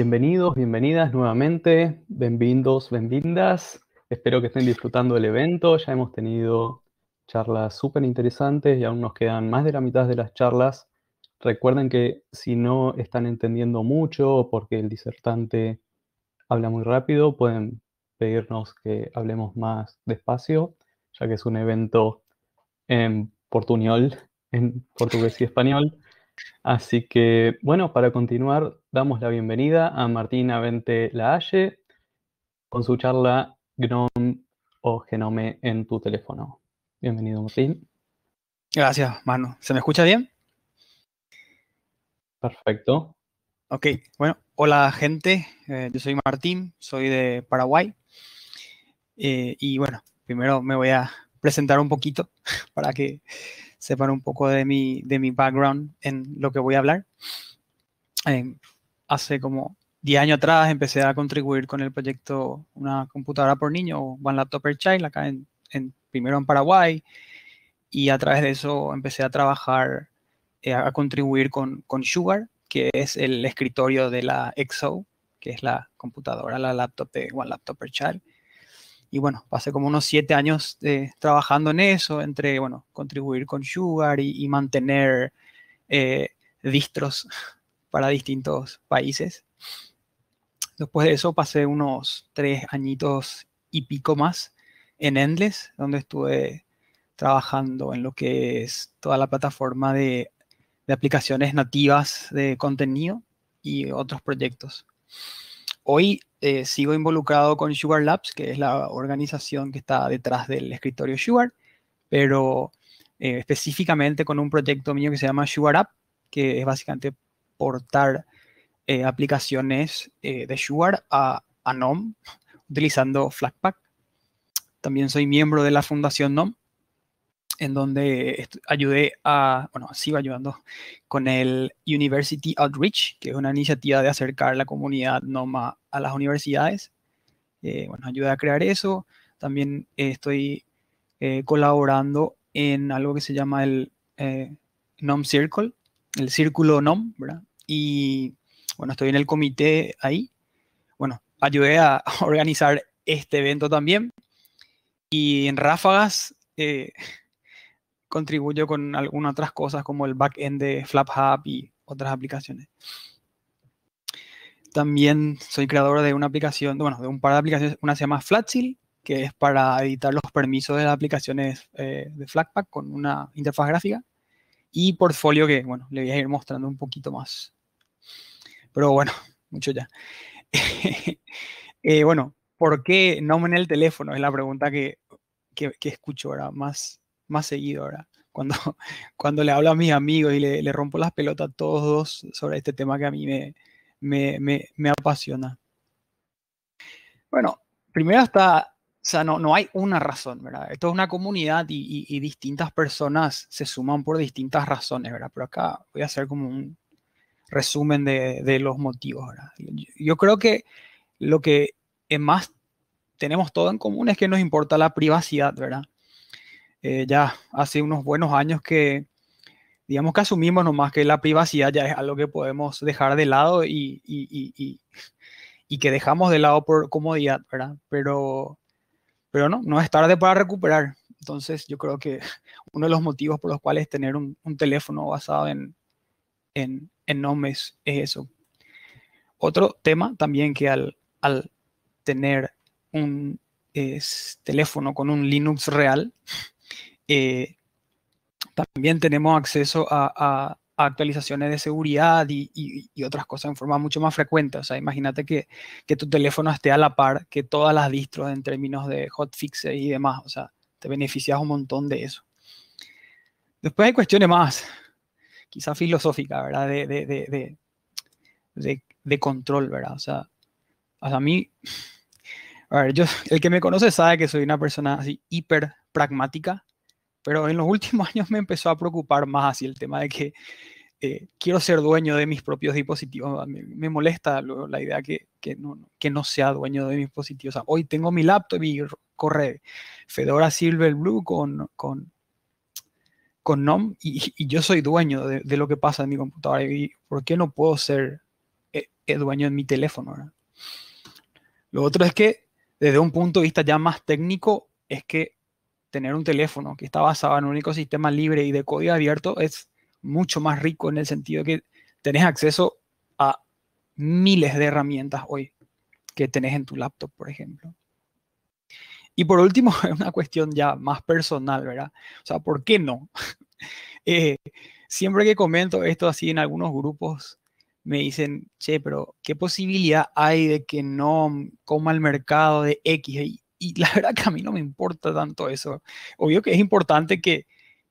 bienvenidos, bienvenidas nuevamente, bienvenidos, bienvenidas. Espero que estén disfrutando del evento. Ya hemos tenido charlas súper interesantes y aún nos quedan más de la mitad de las charlas. Recuerden que si no están entendiendo mucho porque el disertante habla muy rápido, pueden pedirnos que hablemos más despacio, ya que es un evento en portuñol, en portugués y español. Así que, bueno, para continuar, damos la bienvenida a Martina La Laalle con su charla GNOME o Genome en tu teléfono. Bienvenido, Martín. Gracias, Manu. ¿Se me escucha bien? Perfecto. Ok, bueno, hola gente, eh, yo soy Martín, soy de Paraguay. Eh, y bueno, primero me voy a presentar un poquito para que separo un poco de mi, de mi background en lo que voy a hablar. Em, hace como 10 años atrás empecé a contribuir con el proyecto Una computadora por niño o One Laptop per Child, acá en, primero en Paraguay, y a través de eso empecé a trabajar, eh, a contribuir con, con Sugar, que es el escritorio de la EXO, que es la computadora, la laptop de One Laptop per Child. Y bueno, pasé como unos siete años eh, trabajando en eso, entre, bueno, contribuir con Sugar y, mantener eh, distros para distintos países. Después de eso pasé unos tres añitos y pico más en Endless, donde estuve trabajando en lo que es toda la plataforma de aplicaciones nativas de contenido y otros proyectos. Hoy eh, sigo involucrado con Sugar Labs, que es la organización que está detrás del escritorio Sugar, pero eh, específicamente con un proyecto mío que se llama Sugar App, que es básicamente portar eh, aplicaciones de Sugar a, a, NOM utilizando Flatpak. También soy miembro de la Fundación NOM, en donde ayudé a, bueno, sigo ayudando con el University Outreach, que es una iniciativa de acercar la comunidad NOMA a las universidades. Eh, bueno, ayudé a crear eso. También eh, estoy eh, colaborando en algo que se llama el NOM Circle, el Círculo NOM, ¿verdad? Y bueno, estoy en el comité ahí. Bueno, ayudé a organizar este evento también. Y en ráfagas, contribuyo con algunas otras cosas como el backend de FlapHub y otras aplicaciones. También soy creador de una aplicación, bueno, de un par de aplicaciones. Una se llama Flatsil, que es para editar los permisos de las aplicaciones eh, de Flatpak con una interfaz gráfica. Y Portfolio, que, bueno, le voy a ir mostrando un poquito más. Pero bueno, mucho ya. Eh, bueno, ¿por qué no en el teléfono? Es la pregunta que, que escucho ahora más más seguido, ahora Cuando, cuando le hablo a mis amigos y le, rompo las pelotas a todos dos sobre este tema que a mí me, me, me, apasiona. Bueno, primero está, o sea, no, no hay una razón, ¿verdad? Esto es una comunidad y, distintas personas se suman por distintas razones, ¿verdad? Pero acá voy a hacer como un resumen de, de los motivos, ¿verdad? Yo creo que lo que más tenemos todo en común es que nos importa la privacidad, ¿verdad? Eh, ya hace unos buenos años que, digamos que asumimos nomás que la privacidad ya es algo que podemos dejar de lado y, y, y, y que dejamos de lado por comodidad, ¿verdad? Pero, pero no, no es tarde para recuperar. Entonces yo creo que uno de los motivos por los cuales tener un, teléfono basado en, en, nombres es eso. Otro tema también que al, al tener un teléfono con un Linux real, eh, también tenemos acceso a, actualizaciones de seguridad y, otras cosas en forma mucho más frecuente. O sea, imagínate que, tu teléfono esté a la par que todas las distros en términos de hotfixes y demás. O sea, te beneficias un montón de eso. Después hay cuestiones más, quizás filosóficas, ¿verdad? De, control, ¿verdad? O sea, a mí, a ver, el que me conoce sabe que soy una persona así hiper pragmática pero en los últimos años me empezó a preocupar más así el tema de que eh, quiero ser dueño de mis propios dispositivos. Me, molesta la idea que, que, no, sea dueño de mis dispositivos. O sea, hoy tengo mi laptop y corre Fedora Silverblue con, con, con NOM y, yo soy dueño de, lo que pasa en mi computadora. ¿Y por qué no puedo ser eh, eh, dueño de mi teléfono? Lo otro es que desde un punto de vista ya más técnico es que tener un teléfono que está basado en un ecosistema libre y de código abierto es mucho más rico en el sentido que tenés acceso a miles de herramientas hoy que tenés en tu laptop, por ejemplo. Y por último, es una cuestión ya más personal, ¿verdad? O sea, ¿por qué no? Eh, siempre que comento esto así en algunos grupos, me dicen, che, pero ¿qué posibilidad hay de que no coma el mercado de X? Y y la verdad que a mí no me importa tanto eso. Obvio que es importante que,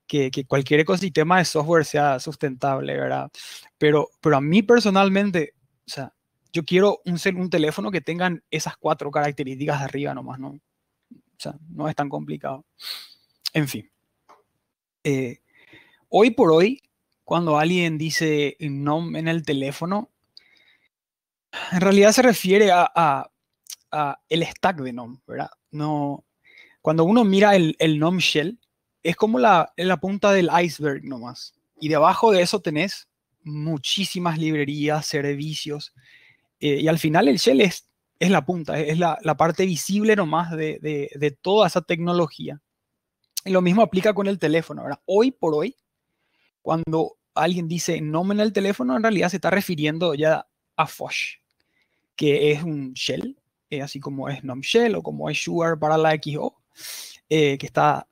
que, cualquier ecosistema de software sea sustentable, ¿verdad? Pero, pero a mí personalmente, o sea, yo quiero un, un teléfono que tengan esas cuatro características de arriba nomás, ¿no? O sea, no es tan complicado. En fin. Eh, hoy por hoy, cuando alguien dice NOM en el teléfono, en realidad se refiere a, a, a el stack de NOM, ¿verdad? no, cuando uno mira el, el nom shell, es como la, la punta del iceberg nomás. Y debajo de eso tenés muchísimas librerías, servicios. Eh, y al final el shell es, es la punta, es la, la parte visible nomás de, de, de, toda esa tecnología. Y lo mismo aplica con el teléfono. ¿verdad? Hoy por hoy, cuando alguien dice en el teléfono, en realidad se está refiriendo ya a Fosh, que es un shell eh, así como es Nomshell o como es Sugar para la XO, eh, que está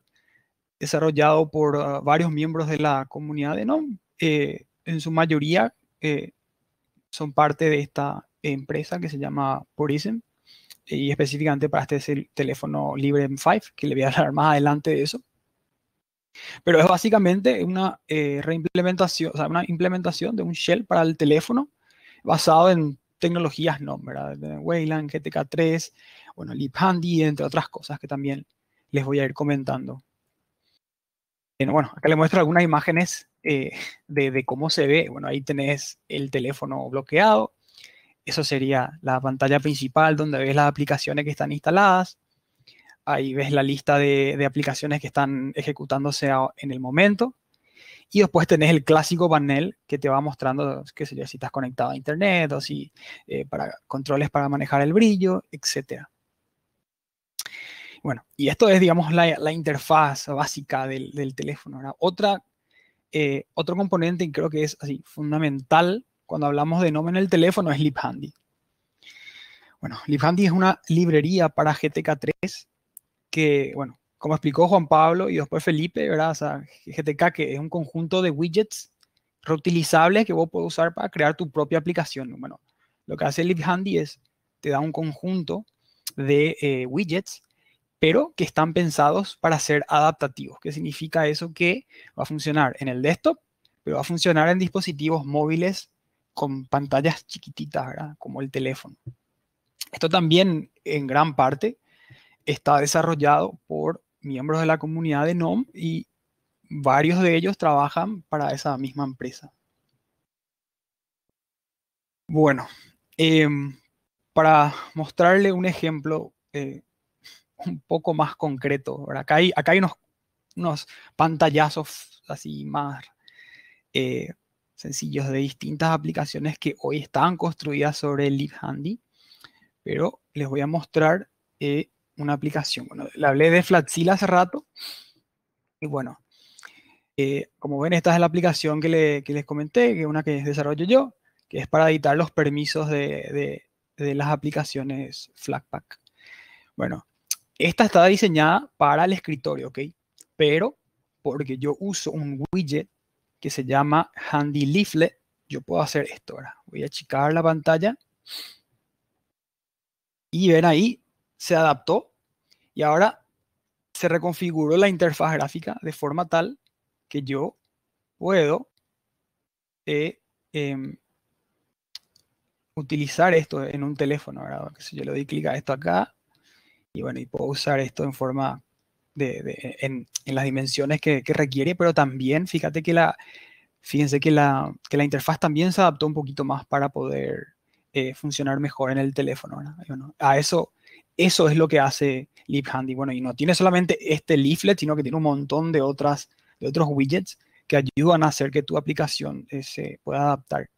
desarrollado por ah, varios miembros de la comunidad de NOM. Eh, en su mayoría son parte de esta empresa que se llama Porism y específicamente para este es el teléfono Libre M5, que le voy a hablar más adelante de eso. Pero es básicamente una reimplementación, una implementación de un shell para el teléfono basado en tecnologías no, ¿verdad? Wayland, GTK3, bueno, Handy, entre otras cosas que también les voy a ir comentando. Bueno, acá les muestro algunas imágenes eh, de, cómo se ve. Bueno, ahí tenés el teléfono bloqueado. Eso sería la pantalla principal donde ves las aplicaciones que están instaladas. Ahí ves la lista de, de aplicaciones que están ejecutándose en el momento. Y después tenés el clásico panel que te va mostrando, qué sé yo, si estás conectado a internet o si eh, para controles para manejar el brillo, etc. Bueno, y esto es, digamos, la, interfaz básica del, teléfono. Otra, eh, otro componente, y creo que es así, fundamental cuando hablamos de nombre en el teléfono, es LibHandy. Bueno, LibHandy es una librería para GTK3 que, bueno, como explicó Juan Pablo y después Felipe, ¿verdad? O sea, GTK, que es un conjunto de widgets reutilizables que vos puedes usar para crear tu propia aplicación. Bueno, lo que hace Handy es, te da un conjunto de eh, widgets, pero que están pensados para ser adaptativos. ¿Qué significa eso? Que va a funcionar en el desktop, pero va a funcionar en dispositivos móviles con pantallas chiquititas, ¿verdad? Como el teléfono. Esto también, en gran parte, está desarrollado por miembros de la comunidad de NOM y varios de ellos trabajan para esa misma empresa. Bueno, em, para mostrarle un ejemplo eh, un poco más concreto, Acá, hay, acá hay unos, unos pantallazos así más eh, sencillos de distintas aplicaciones que hoy están construidas sobre el Handy, pero les voy a mostrar eh, una aplicación. Bueno, le hablé de Flatseal hace rato. Y bueno, eh, como ven, esta es la aplicación que, les comenté, que es una que desarrollo yo, que es para editar los permisos de, las aplicaciones Flatpak. Bueno, esta está diseñada para el escritorio, ¿ok? Pero porque yo uso un widget que se llama Handy Leaflet, yo puedo hacer esto ahora. Voy a achicar la pantalla. Y ven ahí, se adaptó y ahora se reconfiguró la interfaz gráfica de forma tal que yo puedo eh, em, utilizar esto en un teléfono, Si yo le doy clic a esto acá, y bueno, y puedo usar esto en forma de, en, las dimensiones que, requiere, pero también, fíjate que la, fíjense que la, que la interfaz también se adaptó un poquito más para poder eh, funcionar mejor en el teléfono, a eso eso es lo que hace Leap Handy. Bueno, y no tiene solamente este leaflet, sino que tiene un montón de, otras, de otros widgets que ayudan a hacer que tu aplicación eh, se pueda adaptar.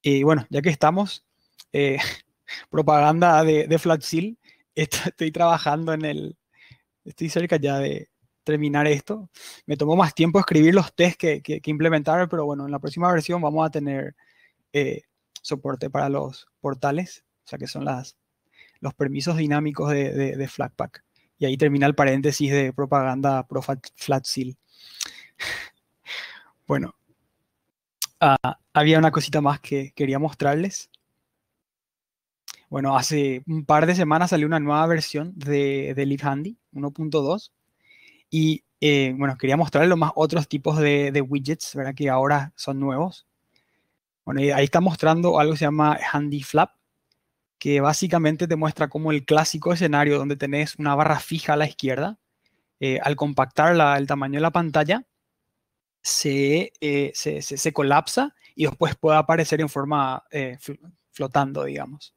Y bueno, ya que estamos, eh, propaganda de, de Flatseal, estoy trabajando en el, estoy cerca ya de terminar esto. Me tomó más tiempo escribir los tests que, implementar, pero bueno, en la próxima versión vamos a tener eh, soporte para los portales, o sea que son las los permisos dinámicos de, Flatpak. Y ahí termina el paréntesis de propaganda pro FlatSeal. Bueno, ah, había una cosita más que quería mostrarles. Bueno, hace un par de semanas salió una nueva versión de, de Handy 1.2 y eh, bueno, quería mostrarles más otros tipos de, widgets, ¿verdad? Que ahora son nuevos. Bueno, ahí está mostrando algo que se llama Handy Flap, que básicamente te muestra cómo el clásico escenario donde tenés una barra fija a la izquierda, eh, al compactar el tamaño de la pantalla, eh, se, colapsa y después puede aparecer en forma eh, flotando, digamos.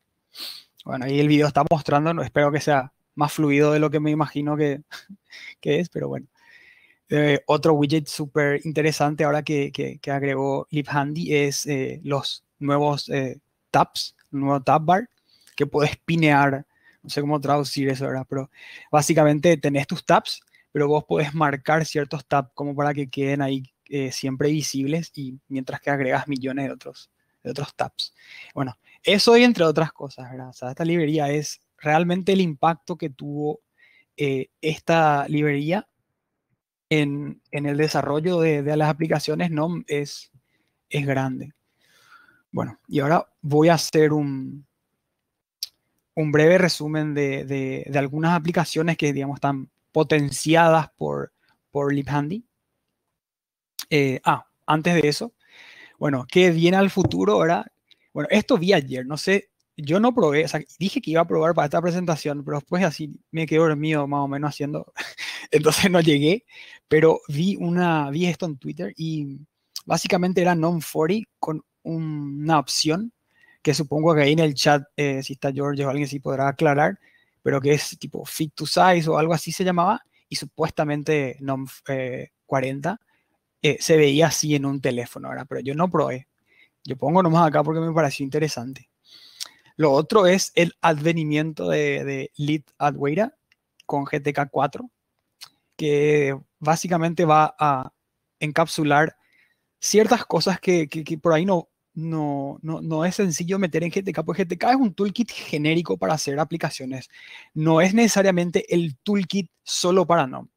Bueno, ahí el video está mostrando, espero que sea más fluido de lo que me imagino que, que es, pero bueno. otro widget súper interesante ahora que, que, que, agregó LibHandy es los nuevos tabs, nuevo tab bar, que puedes pinear, no sé cómo traducir eso, ¿verdad? Pero básicamente tenés tus tabs, pero vos podés marcar ciertos tabs como para que queden ahí eh, siempre visibles y mientras que agregas millones de otros, de otros tabs. Bueno, eso y entre otras cosas, ¿verdad? O esta librería es realmente el impacto que tuvo eh, esta librería en, en el desarrollo de, las aplicaciones ¿no? es, es grande. Bueno, y ahora voy a hacer un, un breve resumen de, de, algunas aplicaciones que, digamos, están potenciadas por, por LibHandy. Eh, ah, antes de eso, bueno, ¿qué viene al futuro ahora? Bueno, esto vi ayer, no sé, yo no probé, o sea, dije que iba a probar para esta presentación, pero después así me quedé dormido más o menos haciendo, entonces no llegué, pero vi, una, vi esto en Twitter y básicamente era Non40 con una opción que supongo que ahí en el chat, eh, si está George o alguien, sí podrá aclarar, pero que es tipo Fit to Size o algo así se llamaba, y supuestamente NOM 40 eh, eh, se veía así en un teléfono, ahora, Pero yo no probé. Yo pongo nomás acá porque me pareció interesante. Lo otro es el advenimiento de, de Lead Adweira con GTK4, que básicamente va a encapsular ciertas cosas que por ahí no, no, no, es sencillo meter en GTK, porque GTK es un toolkit genérico para hacer aplicaciones. No es necesariamente el toolkit solo para NOM.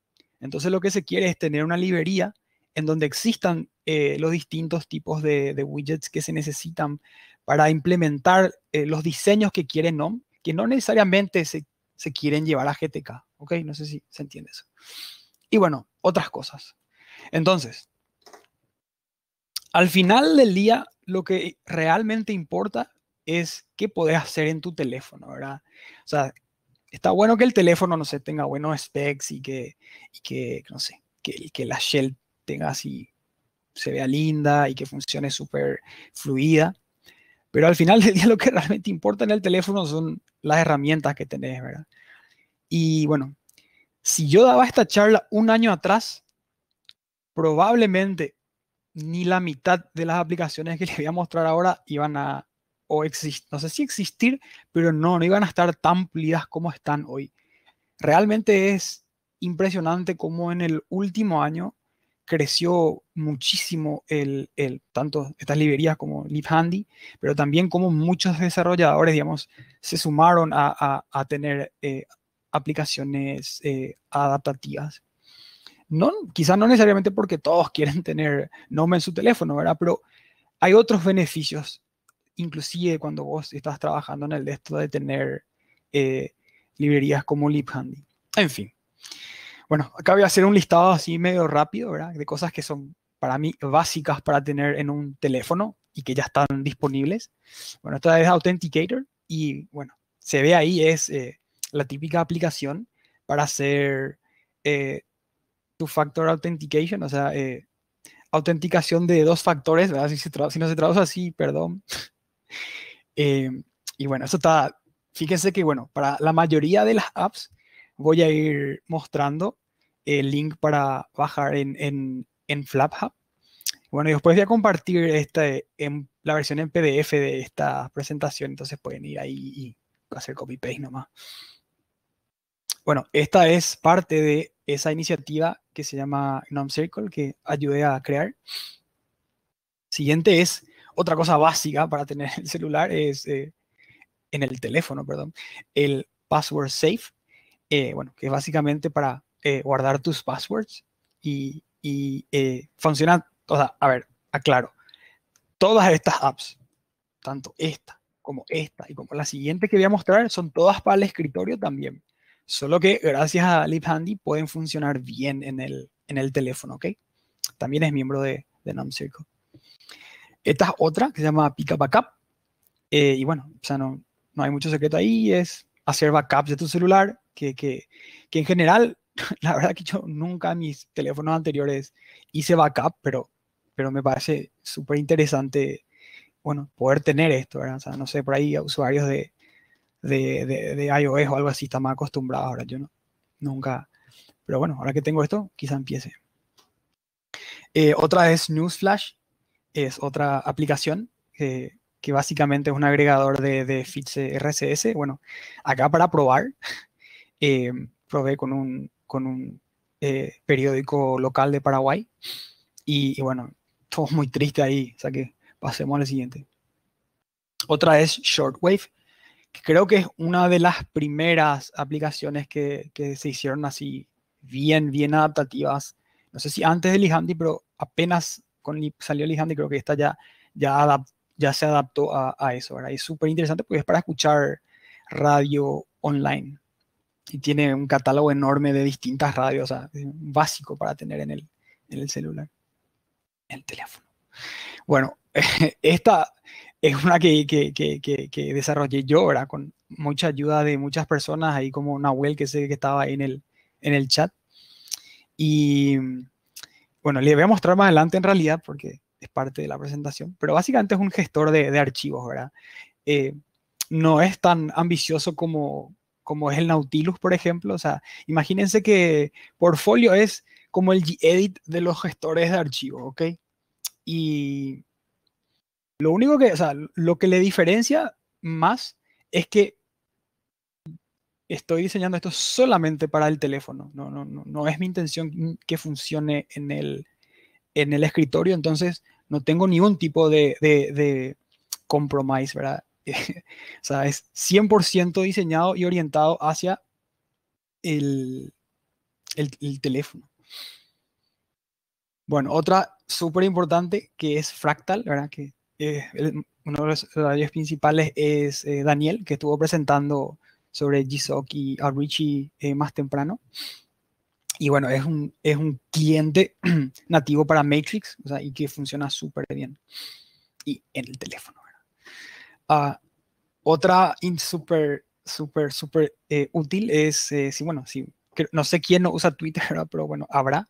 Entonces lo que se quiere es tener una librería en donde existan eh, los distintos tipos de, widgets que se necesitan para implementar eh, los diseños que quiere NOM, que no necesariamente se, quieren llevar a GTK. ¿Ok? No sé si se entiende eso. Y bueno, otras cosas. Entonces, al final del día, lo que realmente importa es qué podés hacer en tu teléfono, ¿verdad? O sea, está bueno que el teléfono, no sé, tenga buenos specs y que, que no sé, que, que la shell tenga así, se vea linda y que funcione súper fluida. Pero al final del día lo que realmente importa en el teléfono son las herramientas que tenés, ¿verdad? Y bueno, si yo daba esta charla un año atrás, probablemente ni la mitad de las aplicaciones que les voy a mostrar ahora iban a, o no sé si existir, pero no, no iban a estar tan amplias como están hoy. Realmente es impresionante cómo en el último año creció muchísimo el, el, tanto estas librerías como Handy, pero también como muchos desarrolladores, digamos, se sumaron a, tener eh, aplicaciones eh, adaptativas no, quizás no necesariamente porque todos quieren tener nombre en su teléfono, ¿verdad? Pero hay otros beneficios, inclusive cuando vos estás trabajando en el de esto de tener eh, librerías como LibHandy. En fin. Bueno, acá voy a hacer un listado así medio rápido, ¿verdad? De cosas que son para mí básicas para tener en un teléfono y que ya están disponibles. Bueno, esta es Authenticator y bueno, se ve ahí, es eh, la típica aplicación para hacer eh, factor authentication, o sea, eh, autenticación de dos factores, ¿verdad? Si, se si no se traduce así, perdón. Em, y bueno, eso está, fíjense que, bueno, para la mayoría de las apps voy a ir mostrando el link para bajar en, en, en FlapHub. Bueno, y después voy a compartir este, en, la versión en PDF de esta presentación, entonces pueden ir ahí y hacer copy-paste nomás. Bueno, esta es parte de esa iniciativa que se llama Gnome Circle, que ayudé a crear. Siguiente es otra cosa básica para tener el celular, es eh, en el teléfono, perdón, el password safe, eh, bueno, que es básicamente para eh, guardar tus passwords y, y funciona, o sea, a ver, aclaro, todas estas apps, tanto esta como esta y como la siguiente que voy a mostrar, son todas para el escritorio también. Solo que gracias a Lip Handy pueden funcionar bien en el, en el teléfono, ¿ok? También es miembro de, de Esta es otra que se llama Pickup Backup. Eh, y bueno, o sea, no, no, hay mucho secreto ahí. Es hacer backups de tu celular, que, que, que en general, la verdad que yo nunca en mis teléfonos anteriores hice backup, pero, pero me parece súper interesante, bueno, poder tener esto, ¿verdad? O sea, no sé, por ahí usuarios de, de, de, iOS o algo así, está más acostumbrado ahora, yo no, nunca. Pero bueno, ahora que tengo esto, quizá empiece. Eh, otra es Newsflash, es otra aplicación que, que básicamente es un agregador de, de, feeds RSS. Bueno, acá para probar, eh, probé con un, con un eh, periódico local de Paraguay y, bueno, todo muy triste ahí, o sea que pasemos al siguiente. Otra es Shortwave, creo que es una de las primeras aplicaciones que, que se hicieron así bien, bien adaptativas. No sé si antes de Lihandi, pero apenas con, salió Handy, creo que esta ya, ya, ya se adaptó a, a eso, es súper interesante porque es para escuchar radio online. Y tiene un catálogo enorme de distintas radios, básico para tener en el, en el celular, en el teléfono. Bueno, esta, es una que, que, que, que desarrollé yo, ¿verdad? Con mucha ayuda de muchas personas, ahí como Nahuel, que sé que estaba en el, en el chat. Y bueno, le voy a mostrar más adelante en realidad, porque es parte de la presentación, pero básicamente es un gestor de, de archivos, ¿verdad? Eh, no es tan ambicioso como, como es el Nautilus, por ejemplo. O sea, imagínense que Portfolio es como el edit de los gestores de archivos, ¿ok? Y lo único que, o sea, lo que le diferencia más es que estoy diseñando esto solamente para el teléfono. No, no, no, es mi intención que funcione en el, en el escritorio, entonces no tengo ningún tipo de, de, compromise, ¿verdad? o sea, es 100% diseñado y orientado hacia el, teléfono. Bueno, otra súper importante que es Fractal, ¿verdad? Que eh, uno de los usuarios principales es eh, Daniel, que estuvo presentando sobre g y Richie eh, más temprano. Y bueno, es un, es un cliente nativo para Matrix y que funciona súper bien. Y en el teléfono. Ah, otra otra super, super, súper útil es, si, bueno, no sé quién no usa Twitter, pero bueno, habrá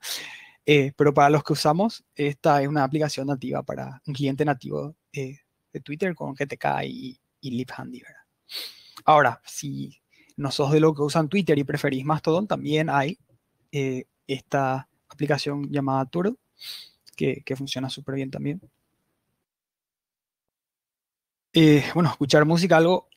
eh, pero para los que usamos, esta es una aplicación nativa para un cliente nativo eh, de Twitter con GTK y, y LibHandy. Ahora, si no sos de los que usan Twitter y preferís Mastodon, también hay eh, esta aplicación llamada Turtle, que, funciona súper bien también. bueno, escuchar música, algo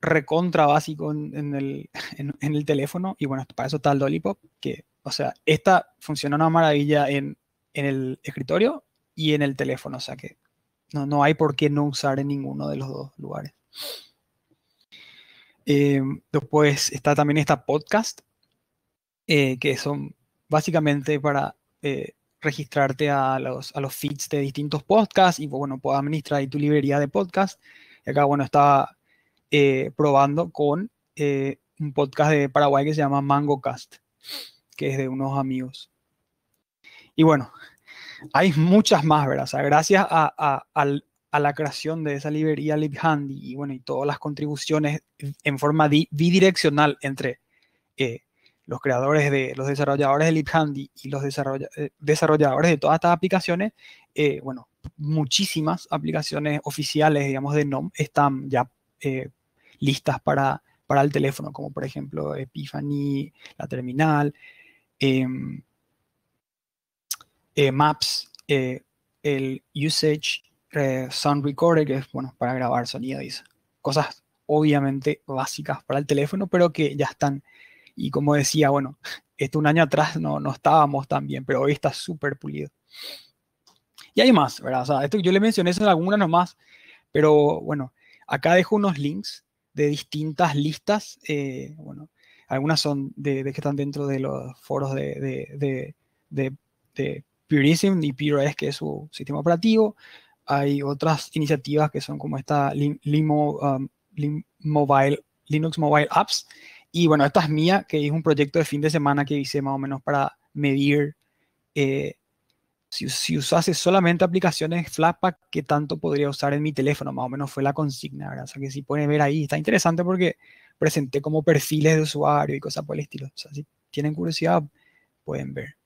recontra básico en, el, teléfono, y bueno, para eso está el Pop, que o sea, esta funciona una maravilla en, el escritorio y en el teléfono. O sea que no, hay por qué no usar en ninguno de los dos lugares. Eh, después está también esta podcast, eh, que son básicamente para eh, registrarte a los, a los feeds de distintos podcasts y bueno, puedes administrar ahí tu librería de podcast. Y acá, bueno, estaba probando con un podcast de Paraguay que se llama Mango Cast que es de unos amigos. Y bueno, hay muchas más, ¿verdad? gracias a, la creación de esa librería LibHandy y bueno, y todas las contribuciones en forma bidireccional entre eh, los creadores de los desarrolladores de LibHandy y los eh, desarrolladores de todas estas aplicaciones, eh, bueno, muchísimas aplicaciones oficiales, digamos, de NOM están ya listas para, para el teléfono, como por ejemplo Epiphany, la terminal, Em, eh, maps, eh, el usage eh, sound recorder, que es bueno, para grabar sonido, y Cosas obviamente básicas para el teléfono, pero que ya están. Y como decía, bueno, esto un año atrás no, estábamos tan bien, pero hoy está súper pulido. Y hay más, ¿verdad? esto yo le mencioné en algunas nomás, pero bueno, acá dejo unos links de distintas listas, bueno, algunas son de, que están dentro de los foros de, de, Purism y PureOS, que es su sistema operativo. Hay otras iniciativas que son como esta Limo, um, Mobile, Linux Mobile Apps. Y bueno, esta es mía, que es un proyecto de fin de semana que hice más o menos para medir eh, si, si, usase solamente aplicaciones Flatpak, ¿qué tanto podría usar en mi teléfono? Más o menos fue la consigna, ¿verdad? O sea que si pueden ver ahí, está interesante porque presenté como perfiles de usuario y cosas por el estilo. si tienen curiosidad, pueden ver.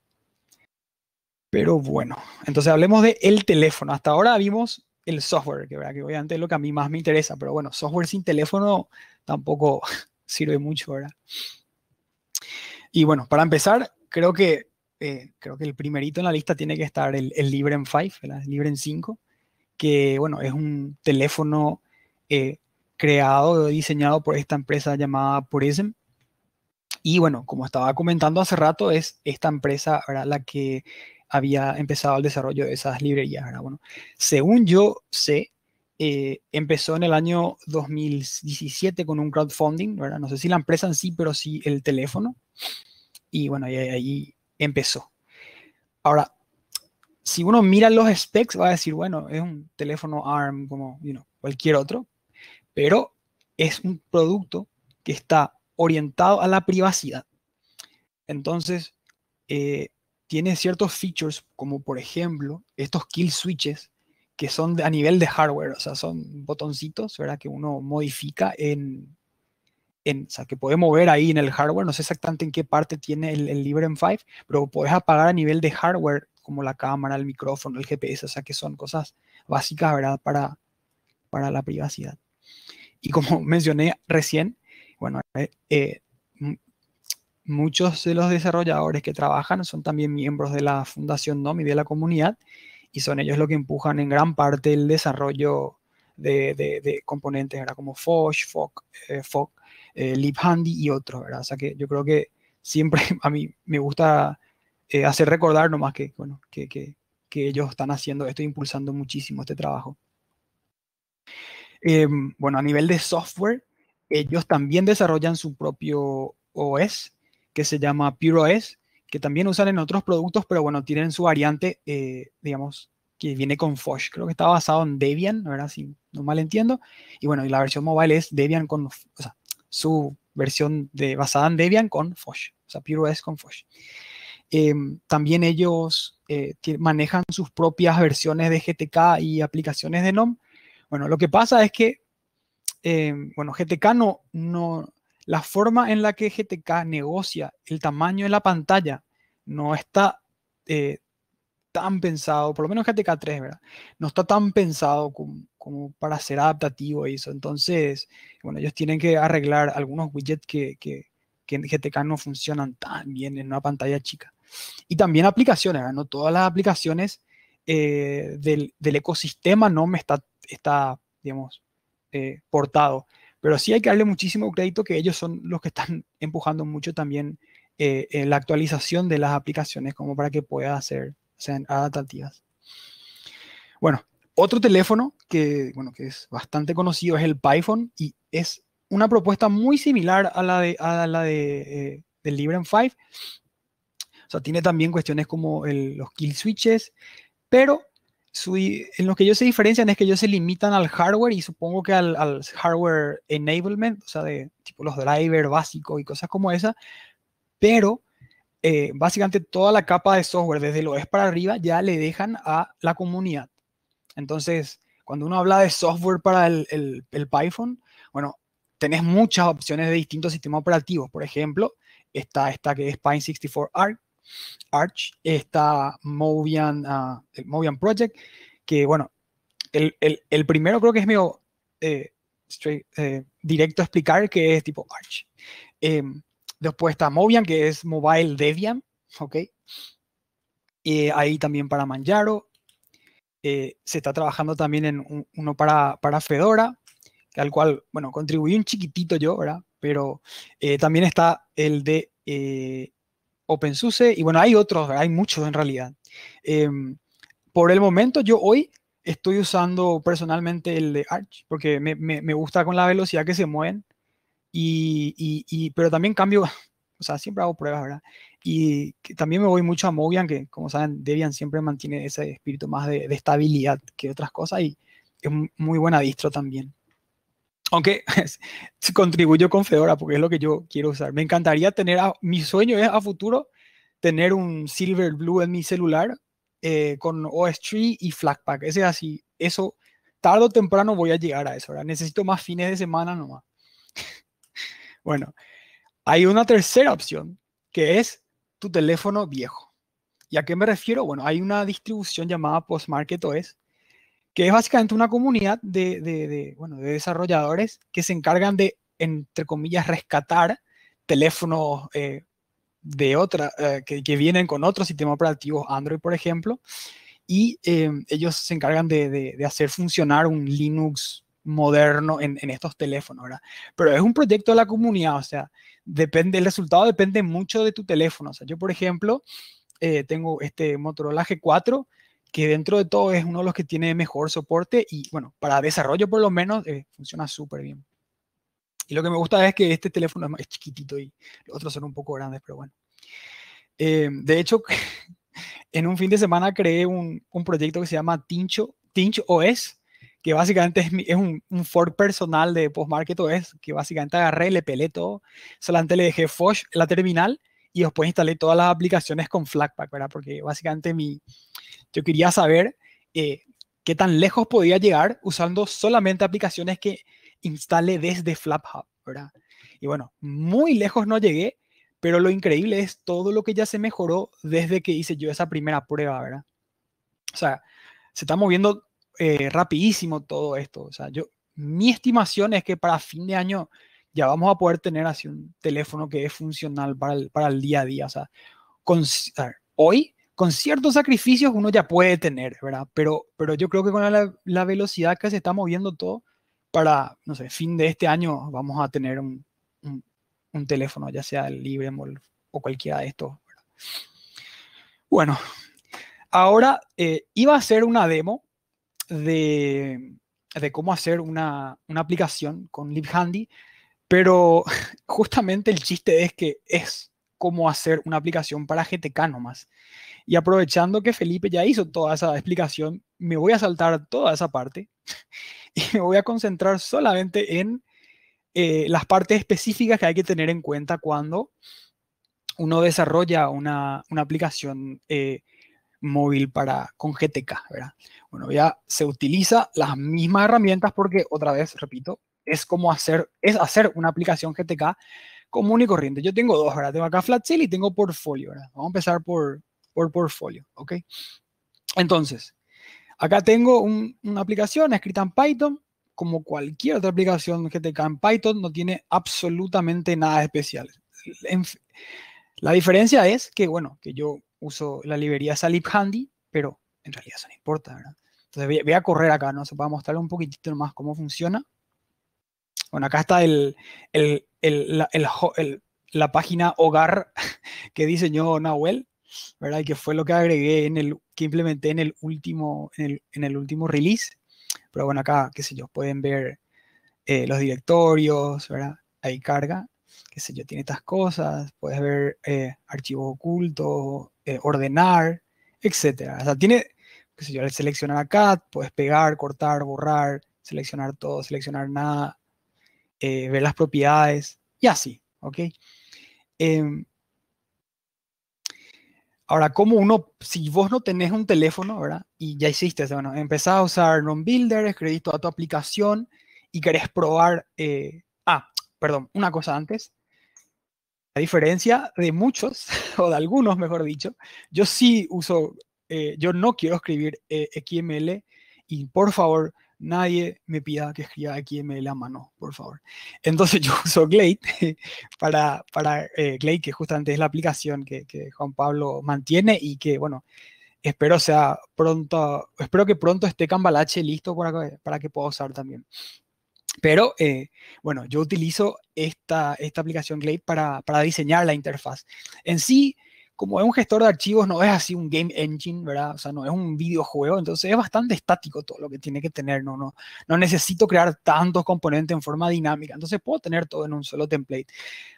Pero bueno, entonces hablemos de el teléfono. Hasta ahora vimos el software, que, obviamente es lo que a mí más me interesa, pero bueno, software sin teléfono tampoco sirve mucho, ¿verdad? Y bueno, para empezar, creo que, eh, creo que el primerito en la lista tiene que estar el, Librem 5, el 5, que bueno, es un teléfono eh, creado o diseñado por esta empresa llamada Purism. Y bueno, como estaba comentando hace rato, es esta empresa ¿verdad? la que había empezado el desarrollo de esas librerías. Bueno, según yo sé, eh, empezó en el año 2017 con un crowdfunding, no sé si la empresa en sí, pero sí el teléfono. Y bueno, ahí, empezó. Ahora, si uno mira los specs, va a decir, bueno, es un teléfono ARM como cualquier otro, pero es un producto que está orientado a la privacidad. Entonces, eh, tiene ciertos features, como por ejemplo estos kill switches, que son a nivel de hardware, o sea, son botoncitos, ¿verdad? Que uno modifica en, o sea, que podés mover ahí en el hardware, no sé exactamente en qué parte tiene el, Librem 5, pero puedes apagar a nivel de hardware, como la cámara, el micrófono, el GPS, o sea, que son cosas básicas, ¿verdad? Para, para la privacidad. Y como mencioné recién, bueno, eh, eh, muchos de los desarrolladores que trabajan son también miembros de la Fundación NOMI, de la comunidad, y son ellos los que empujan en gran parte el desarrollo de, componentes, era Como Fosh, Foc, eh, Foc eh, y otros, ¿verdad? O sea que yo creo que siempre a mí me gusta eh, hacer recordar nomás que, bueno, que, que, que ellos están haciendo esto, e impulsando muchísimo este trabajo. Em, bueno, a nivel de software, ellos también desarrollan su propio OS, que se llama PureOS, que también usan en otros productos, pero bueno, tienen su variante, eh, digamos, que viene con Fosh. Creo que está basado en Debian, ¿verdad? Si no mal entiendo. Y bueno, y la versión mobile es Debian con, o su versión de, basada en Debian con Fosh, o sea, PureOS con Fosh. Em, también ellos eh, manejan sus propias versiones de GTK y aplicaciones de GNOME, bueno, lo que pasa es que, em, bueno, GTK no, no, la forma en la que GTK negocia el tamaño de la pantalla no está eh, tan pensado, por lo menos GTK 3, ¿verdad? No está tan pensado como, para ser adaptativo y eso. Entonces, bueno, ellos tienen que arreglar algunos widgets que, que, en GTK no funcionan tan bien en una pantalla chica. Y también aplicaciones, ¿verdad? No todas las aplicaciones eh, del, del, ecosistema no me están está, digamos, eh, portado. Pero sí hay que darle muchísimo crédito que ellos son los que están empujando mucho también eh, en la actualización de las aplicaciones como para que puedan ser sean adaptativas. Bueno, otro teléfono que, bueno, que es bastante conocido es el Python y es una propuesta muy similar a la de, a la de, eh, Librem 5. O sea, tiene también cuestiones como los kill switches, pero en lo que ellos se diferencian es que ellos se limitan al hardware y supongo que al, hardware enablement, o sea, de tipo los drivers básicos y cosas como esa, pero eh, básicamente toda la capa de software, desde lo es para arriba, ya le dejan a la comunidad. Entonces, cuando uno habla de software para el, el, el Python, bueno, tenés muchas opciones de distintos sistemas operativos. Por ejemplo, está esta que es Pine64Arc, Arch, está Movian, ah, eh, Movian Project, que bueno, el, el, primero creo que es medio eh, eh, directo a explicar que es tipo Arch. Em, después está Movian, que es Mobile Debian, ¿ok? Y ahí también para Manjaro. se está trabajando también en uno para, para Fedora, al cual, bueno, contribuí un chiquitito yo, ¿verdad? Pero también está el de OpenSUSE, y bueno, hay otros, hay muchos en realidad. Em, por el momento, yo hoy estoy usando personalmente el de Arch, porque me, gusta con la velocidad que se mueven, y, pero también cambio, o sea, siempre hago pruebas, ¿verdad? Y también me voy mucho a Mobian, que como saben, Debian siempre mantiene ese espíritu más de, de estabilidad que otras cosas, y es muy buena distro también. Aunque contribuyó con Fedora porque es lo que yo quiero usar. Me encantaría tener, a, mi sueño es a futuro tener un Silver Blue en mi celular eh, con OS3 y Flatpak. Ese es así. Eso, tarde o temprano voy a llegar a eso. ¿verdad? Necesito más fines de semana nomás. bueno, hay una tercera opción que es tu teléfono viejo. ¿Y a qué me refiero? Bueno, hay una distribución llamada PostMarketOS que es básicamente una comunidad de, de, bueno, de desarrolladores que se encargan de, entre comillas, rescatar teléfonos eh, de otra, eh, que, vienen con otros sistemas operativos, Android, por ejemplo, y em, ellos se encargan de, hacer funcionar un Linux moderno en, estos teléfonos, ¿verdad? Pero es un proyecto de la comunidad, o sea, depende, el resultado depende mucho de tu teléfono. O sea, yo, por ejemplo, eh, tengo este Motorola G4 que dentro de todo es uno de los que tiene mejor soporte y bueno, para desarrollo por lo menos eh, funciona súper bien. Y lo que me gusta es que este teléfono es, chiquitito y los otros son un poco grandes, pero bueno. Eh, de hecho, en un fin de semana creé un, proyecto que se llama Tincho, Tincho OS, que básicamente es, un, un, fork personal de Postmarket OS, que básicamente agarré, le pelé todo, solamente le dejé Fosh la terminal y después instalé todas las aplicaciones con Flatpak, ¿verdad? Porque básicamente mi, yo quería saber eh, qué tan lejos podía llegar usando solamente aplicaciones que instale desde FlapHub, ¿verdad? Y bueno, muy lejos no llegué, pero lo increíble es todo lo que ya se mejoró desde que hice yo esa primera prueba, ¿verdad? O sea, se está moviendo eh, rapidísimo todo esto. O sea, yo, mi estimación es que para fin de año ya vamos a poder tener así un teléfono que es funcional para el, día a día. O sea, hoy con ciertos sacrificios uno ya puede tener, ¿verdad? Pero, pero yo creo que con la, velocidad que se está moviendo todo, para, no sé, fin de este año vamos a tener un, teléfono, ya sea el libre o cualquiera de estos. Bueno, ahora eh, iba a hacer una demo de, cómo hacer una, una aplicación con Handy, pero justamente el chiste es que es cómo hacer una aplicación para GTK nomás. Y aprovechando que Felipe ya hizo toda esa explicación, me voy a saltar toda esa parte y me voy a concentrar solamente en eh, las partes específicas que hay que tener en cuenta cuando uno desarrolla una, aplicación eh, móvil para, con GTK, Bueno, ya se utiliza las mismas herramientas porque, otra vez, repito, es como hacer, es hacer una aplicación GTK, común y corriente. Yo tengo dos, ¿verdad? Tengo acá flat y tengo portfolio, ¿verdad? Vamos a empezar por, por portfolio, ¿ok? Entonces, acá tengo una aplicación escrita en Python, como cualquier otra aplicación que te en Python, no tiene absolutamente nada especial. la diferencia es que, bueno, que yo uso la librería Salip Handy, pero en realidad eso no importa, ¿verdad? Entonces voy, a correr acá, ¿no? Se puede mostrar un poquitito más cómo funciona. Bueno, acá está el, la, página hogar que diseñó Nahuel, ¿verdad? Y que fue lo que agregué en el, que implementé en el último, en el, último release. Pero bueno, acá, qué sé yo, pueden ver eh, los directorios, ¿verdad? hay carga, qué sé yo, tiene estas cosas, puedes ver archivo eh, archivos ocultos, eh, ordenar, etcétera. O sea, tiene, qué sé yo, seleccionar acá, puedes pegar, cortar, borrar, seleccionar todo, seleccionar nada, eh, ver las propiedades y así, ¿ok? Em, ahora, como uno, si vos no tenés un teléfono, ¿verdad? Y ya hiciste, bueno, empezás a usar non-builder, escribís toda tu aplicación y querés probar, eh, ah, perdón, una cosa antes, a diferencia de muchos, o de algunos, mejor dicho, yo sí uso, eh, yo no quiero escribir XML y por favor nadie me pida que escriba XML la mano, por favor. Entonces yo uso Glade para, para eh, Glade, que justamente es la aplicación que, que, Juan Pablo mantiene y que, bueno, espero sea pronto, espero que pronto esté Cambalache listo para que, para que pueda usar también. Pero, eh, bueno, yo utilizo esta, esta aplicación Glade para, para diseñar la interfaz. En sí, como es un gestor de archivos, no es así un game engine, ¿verdad? O sea, no es un videojuego, entonces es bastante estático todo lo que tiene que tener, no, no, no necesito crear tantos componentes en forma dinámica, entonces puedo tener todo en un solo template.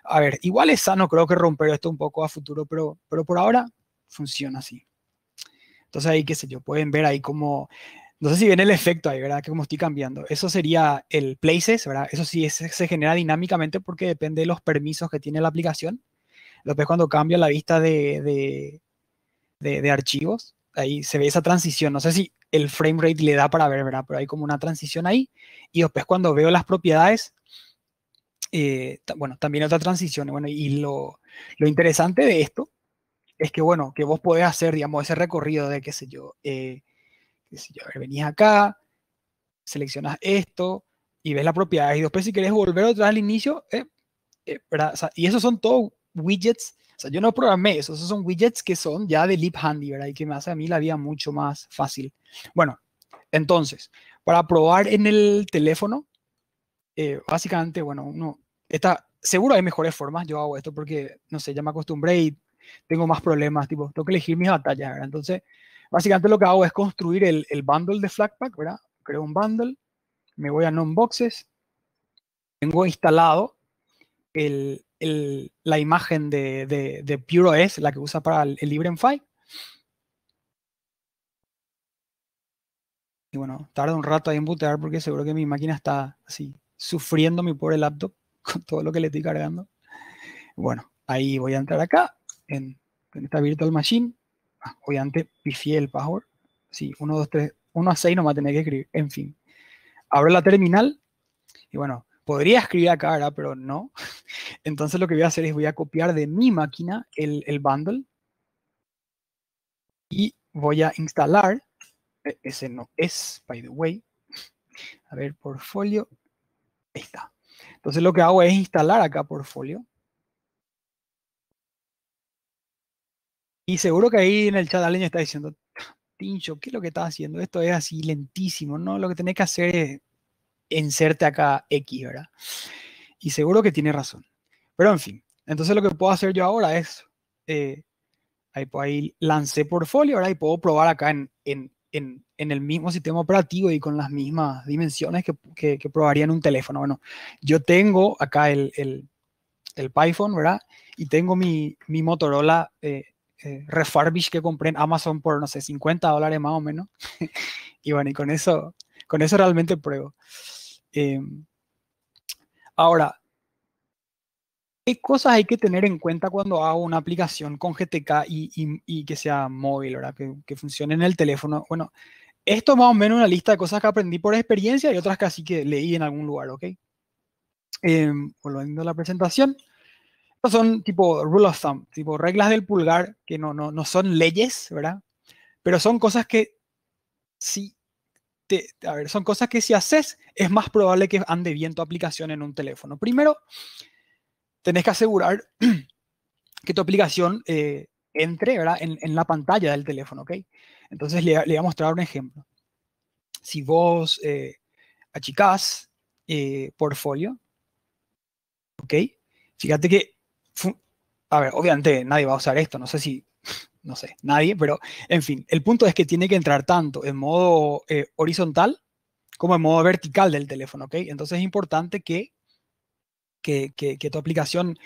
A ver, igual es sano, creo que romper esto un poco a futuro, pero, pero por ahora funciona así. Entonces ahí, qué sé yo, pueden ver ahí como, no sé si ven el efecto ahí, ¿verdad? Que como estoy cambiando. Eso sería el places, ¿verdad? Eso sí se genera dinámicamente porque depende de los permisos que tiene la aplicación después cuando cambia la vista de, archivos. Ahí se ve esa transición. No sé si el frame rate le da para ver, Pero hay como una transición ahí. Y después cuando veo las propiedades, eh, bueno, también otra transición. Bueno, y lo, interesante de esto es que, bueno, que vos podés hacer, digamos, ese recorrido de, qué sé yo, eh, qué yo, venís acá, seleccionas esto y ves la propiedad. Y después si querés volver otra vez al inicio, eh, y esos son todos widgets. O sea, yo no programé eso, esos son widgets que son ya de Leap Handy, ¿verdad? Y que me hace a mí la vida mucho más fácil. Bueno, entonces, para probar en el teléfono, eh, básicamente, bueno, uno está, seguro hay mejores formas, yo hago esto porque, no sé, ya me acostumbré y tengo más problemas, tipo, tengo que elegir mis batallas, ¿verdad? Entonces, básicamente lo que hago es construir el, bundle de Flatpak, ¿verdad? Creo un bundle, me voy a non-boxes, tengo instalado el, la imagen de, de, de PureOS, la que usa para el, el LibreMFI. Y bueno, tarda un rato ahí en bootear porque seguro que mi máquina está así, sufriendo mi pobre laptop con todo lo que le estoy cargando. Bueno, ahí voy a entrar acá, en, esta virtual machine. Ah, obviamente pifié el password. Sí, 1, 2, 3, 1 a 6 no va a tener que escribir. En fin, abro la terminal y bueno, Podría escribir acá, ahora, Pero no. Entonces lo que voy a hacer es voy a copiar de mi máquina el, bundle y voy a instalar, e, ese no es, by the way, a ver, portfolio, ahí está. Entonces lo que hago es instalar acá portfolio. Y seguro que ahí en el chat alguien está diciendo, ah, Tincho, ¿qué es lo que estás haciendo? Esto es así lentísimo, ¿no? Lo que tenés que hacer es inserte acá X, ¿verdad? Y seguro que tiene razón. Pero en fin, entonces lo que puedo hacer yo ahora es, eh, ahí, ahí, lancé portfolio, ¿verdad? Y puedo probar acá en, el mismo sistema operativo y con las mismas dimensiones que, que, probaría en un teléfono. Bueno, yo tengo acá el, el, Python, ¿verdad? Y tengo mi, Motorola eh, eh que compré en Amazon por, no sé, 50 dólares más o menos. y bueno, y con eso, con eso realmente pruebo. Em, ahora, ¿qué cosas hay que tener en cuenta cuando hago una aplicación con GTK y, que sea móvil, ¿verdad? Que, funcione en el teléfono? Bueno, esto más o menos una lista de cosas que aprendí por experiencia y otras que así que leí en algún lugar, ¿ok? Em, volviendo a la presentación. son tipo rule of thumb, tipo reglas del pulgar, que no, no, no son leyes, ¿verdad? Pero son cosas que sí a ver, son cosas que si haces es más probable que ande bien tu aplicación en un teléfono. Primero, tenés que asegurar que tu aplicación eh, entre En, la pantalla del teléfono, ¿ok? Entonces le, voy a mostrar un ejemplo. Si vos eh, achicás eh, portfolio, ¿ok? Fíjate que, a ver, obviamente nadie va a usar esto, no sé si no sé, nadie, pero en fin, el punto es que tiene que entrar tanto en modo eh, horizontal como en modo vertical del teléfono, ¿ok? Entonces es importante que, que, que, tu aplicación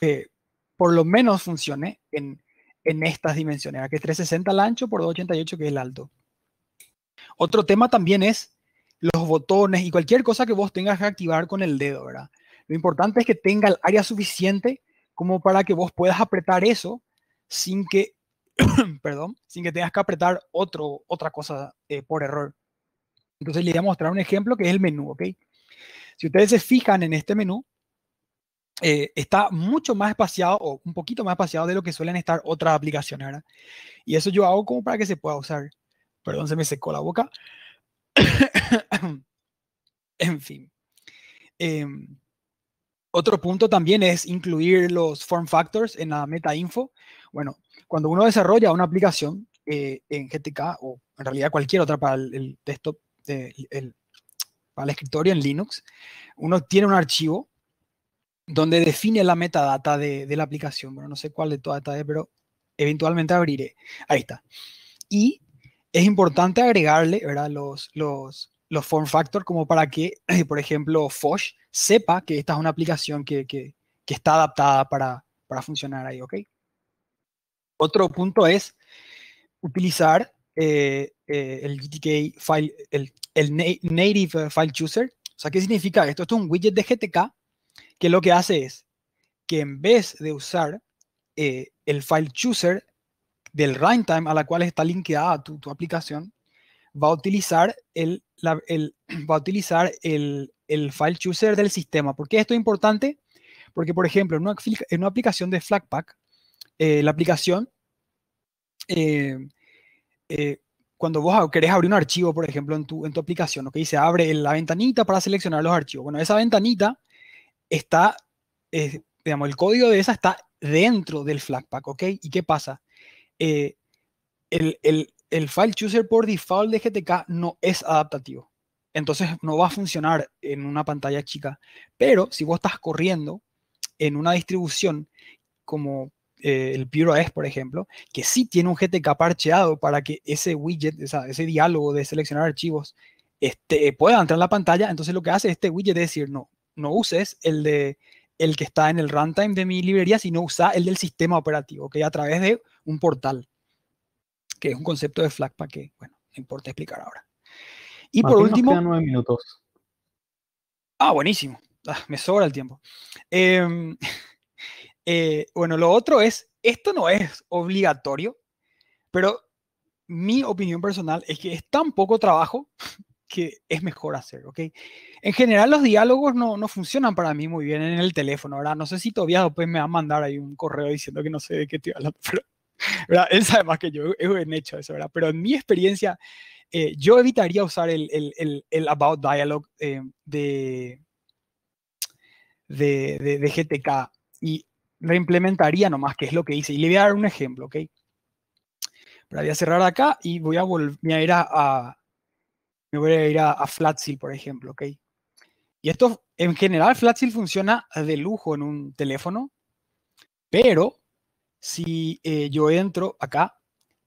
eh, por lo menos funcione en, en estas dimensiones, ¿verdad? que 360 el ancho por 288 que es el alto. Otro tema también es los botones y cualquier cosa que vos tengas que activar con el dedo, ¿verdad? Lo importante es que tenga el área suficiente como para que vos puedas apretar eso sin que, perdón, sin que tengas que apretar otro, otra cosa eh, por error. Entonces le voy a mostrar un ejemplo que es el menú, ¿ok? Si ustedes se fijan en este menú, eh, está mucho más espaciado o un poquito más espaciado de lo que suelen estar otras aplicaciones, ¿verdad? Y eso yo hago como para que se pueda usar. Perdón, se me secó la boca. en fin. Em, otro punto también es incluir los form factors en la meta info. Bueno, cuando uno desarrolla una aplicación eh, en GTK o en realidad cualquier otra para el, desktop, eh, el, para el escritorio en Linux, uno tiene un archivo donde define la metadata de, la aplicación. Bueno, no sé cuál de todas estas pero eventualmente abriré. Ahí está. Y es importante agregarle ¿verdad? Los, los, los form factor como para que, por ejemplo, Fosh sepa que esta es una aplicación que, está adaptada para, para funcionar ahí, ¿ok? Otro punto es utilizar eh, eh, el GTK file, el, native file chooser. O sea, ¿qué significa esto? Esto es un widget de GTK que lo que hace es que en vez de usar eh, el file chooser del runtime a la cual está linkeada tu, aplicación, va a utilizar el, va a utilizar el, file chooser del sistema. ¿Por qué esto es importante? Porque, por ejemplo, en una, en una aplicación de Flatpak, eh, la aplicación, eh, eh, cuando vos querés abrir un archivo, por ejemplo, en tu, en tu aplicación, que ¿ok? se abre la ventanita para seleccionar los archivos. Bueno, esa ventanita está, digamos, el código de esa está dentro del Flatpak, ¿ok? ¿Y qué pasa? El, el, el file chooser por default de GTK no es adaptativo. Entonces no va a funcionar en una pantalla chica. Pero si vos estás corriendo en una distribución como eh, el PureOS, e por ejemplo, que sí tiene un GTK parcheado para que ese widget, ese diálogo de seleccionar archivos, este, pueda entrar en la pantalla. Entonces lo que hace este widget es decir, no, no uses el, de, el que está en el runtime de mi librería, sino usa el del sistema operativo, que es a través de un portal, que es un concepto de Flatpak que, bueno, no importa explicar ahora. Y por último... nueve minutos. Ah, buenísimo. Ah, me sobra el tiempo. Eh, Eh, bueno, lo otro es, esto no es obligatorio, pero mi opinión personal es que es tan poco trabajo que es mejor hacer, ¿ok? En general los diálogos no, no funcionan para mí muy bien en el teléfono, ¿verdad? No sé si todavía después me va a mandar ahí un correo diciendo que no sé de qué estoy hablando, ¿verdad? Él sabe más que yo, es un hecho eso, ¿verdad? Pero en mi experiencia, eh, yo evitaría usar el, el, el, el About Dialogue eh, de, de, de GTK y reimplementaría nomás, que es lo que hice. Y le voy a dar un ejemplo, ¿ok? voy a cerrar acá y voy a, volver a ir a, me voy a ir a, por ejemplo, ¿ok? Y esto, en general, Flatseal funciona de lujo en un teléfono, pero si eh, yo entro acá,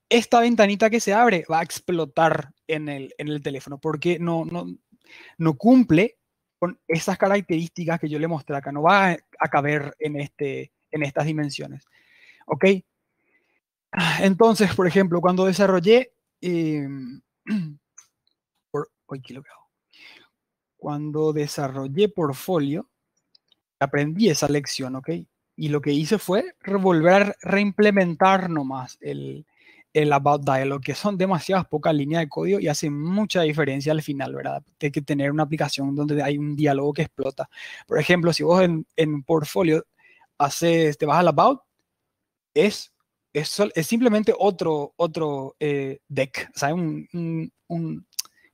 esta ventanita que se abre va a explotar en el, en el teléfono porque no, no, no cumple con esas características que yo le mostré acá. No va a caber en este, en estas dimensiones. ¿Ok? Entonces, por ejemplo, cuando desarrollé... Eh, Cuando desarrollé portfolio, aprendí esa lección, ¿ok? Y lo que hice fue volver a reimplementar nomás el, el About Dialog, que son demasiadas pocas líneas de código y hace mucha diferencia al final, ¿verdad? Hay que tener una aplicación donde hay un diálogo que explota. Por ejemplo, si vos en, en portfolio haces, te vas al about, es, es, es simplemente otro, otro eh, deck, o un, un,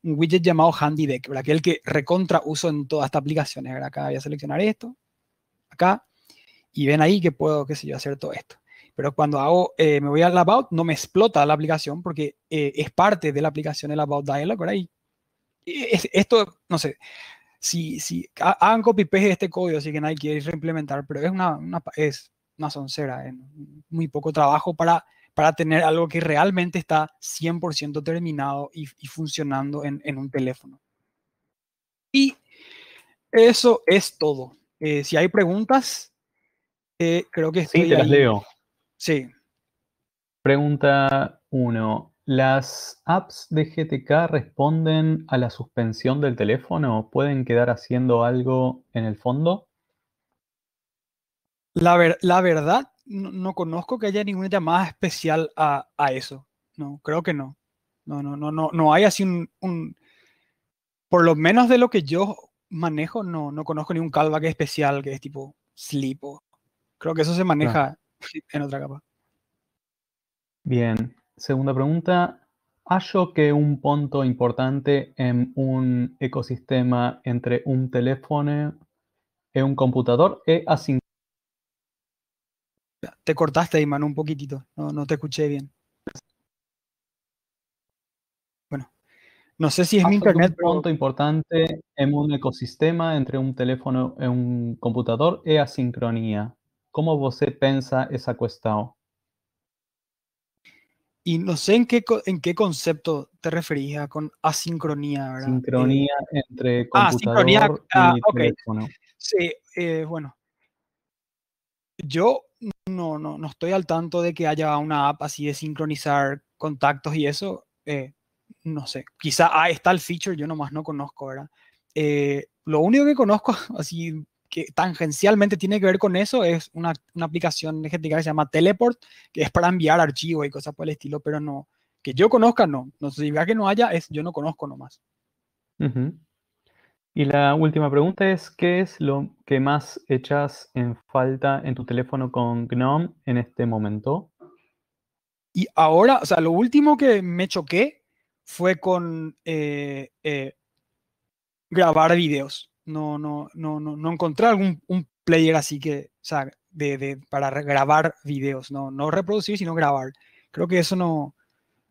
widget llamado Handy Deck, ¿verdad? que el que recontra uso en todas estas aplicaciones. Acá voy a seleccionar esto, acá, y ven ahí que puedo, qué sé yo, hacer todo esto. Pero cuando hago, eh, me voy al About, no me explota la aplicación porque eh, es parte de la aplicación el About Dialog, ¿verdad? Y esto, no sé, si, hagan copy-paste de este código así que nadie quiere reimplementar, pero es una, una es una soncera, eh, muy poco trabajo para, para tener algo que realmente está 100% terminado y, funcionando en, un teléfono. Y eso es todo. Eh, si hay preguntas, eh, creo que estoy Sí, te las leo. Sí. Pregunta 1. ¿Las apps de GTK responden a la suspensión del teléfono? o ¿Pueden quedar haciendo algo en el fondo? La, verdad, no, conozco que haya ninguna llamada especial a, eso. No, creo que no. No, no, no, no, no hay así un, Por lo menos de lo que yo manejo, no, no conozco ningún callback especial que es tipo sleep. creo que eso se maneja en otra capa. Bien, Segunda pregunta. ¿Hallo que un punto importante en un ecosistema entre un teléfono y un computador es asincrónico? Te cortaste, Iman, un poquitito. No, no te escuché bien. Bueno, no sé si es mi internet. Un punto importante en un ecosistema entre un teléfono y un computador es asincronía. ¿Cómo vos pensa esa cuestión? Y no sé en qué, en qué concepto te referías con asincronía, ¿verdad? Sincronía eh, entre ah, computador ah, sincronía, ah, teléfono. Sí, eh, bueno. Yo no, no, no estoy al tanto de que haya una app así de sincronizar contactos y eso. Eh, no sé, quizá ah, está el feature, yo nomás no conozco, ¿verdad? lo único que conozco así que tangencialmente tiene que ver con eso es una, aplicación genética que se llama Teleport, que es para enviar archivos y cosas por el estilo, pero no, que yo conozca, no. No significa que no haya, es yo no conozco nomás. Y la última pregunta es, ¿qué es lo que más echas en falta en tu teléfono con GNOME en este momento? Y ahora, o sea, lo último que me choqué fue con eh, eh, grabar videos no, no, no, no, encontré algún un player así que, o sea, de, de, para grabar videos, no, no reproducir, sino grabar. Creo que eso no,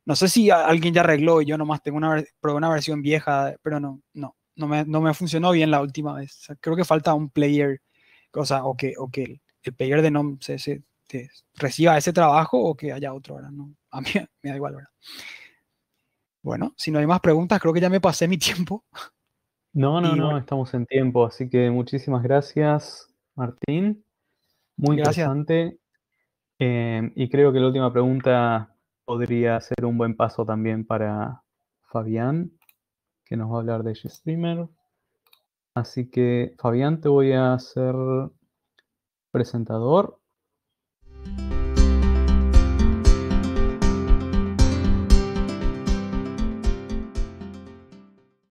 no sé si alguien ya arregló y yo nomás tengo una, probé una versión vieja, pero no, no, no me, no me funcionó bien la última vez. creo que falta un player, o o que, o que el, player de NOM reciba ese trabajo o que haya otro, ahora No, a mí me da igual, Bueno, si no hay más preguntas, creo que ya me pasé mi tiempo. No, no, no, estamos en tiempo, así que muchísimas gracias, Martín. Muy interesante. Eh, y creo que la última pregunta podría ser un buen paso también para Fabián, que nos va a hablar de G-Streamer, Así que, Fabián, te voy a hacer presentador